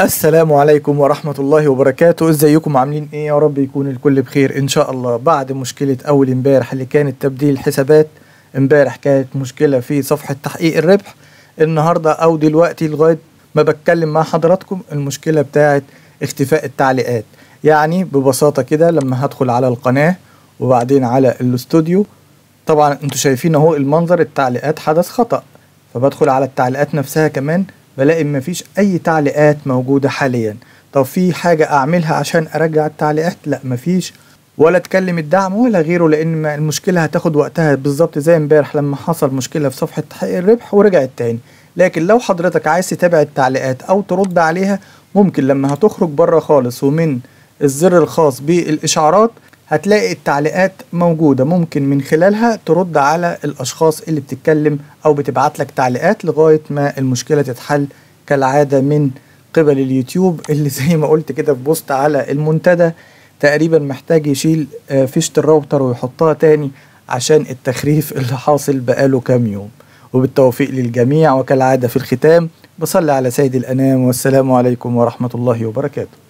السلام عليكم ورحمة الله وبركاته ازيكم عاملين ايه يا رب يكون الكل بخير ان شاء الله بعد مشكلة اول امبارح اللي كانت تبديل الحسابات امبارح كانت مشكلة في صفحة تحقيق الربح النهاردة او دلوقتي لغاية ما بتكلم مع حضراتكم المشكلة بتاعت اختفاء التعليقات يعني ببساطة كده لما هدخل على القناة وبعدين على الاستوديو طبعا انتوا شايفين اهو المنظر التعليقات حدث خطأ فبدخل على التعليقات نفسها كمان بلاقي مفيش اي تعليقات موجودة حاليا طب في حاجة اعملها عشان ارجع التعليقات لا مفيش ولا تكلم الدعم ولا غيره لان المشكله هتاخد وقتها بالظبط زي امبارح لما حصل مشكله في صفحه تحقيق الربح ورجعت تاني لكن لو حضرتك عايز تتابع التعليقات او ترد عليها ممكن لما هتخرج بره خالص ومن الزر الخاص بالاشعارات هتلاقي التعليقات موجودة ممكن من خلالها ترد على الأشخاص اللي بتتكلم أو بتبعت لك تعليقات لغاية ما المشكلة تتحل كالعادة من قبل اليوتيوب اللي زي ما قلت كده في بوست على المنتدى تقريبا محتاج يشيل آه، فيشة الراوتر ويحطها تاني عشان التخريف اللي حاصل بقاله كام يوم وبالتوفيق للجميع وكالعادة في الختام بصلي على سيد الأنام والسلام عليكم ورحمة الله وبركاته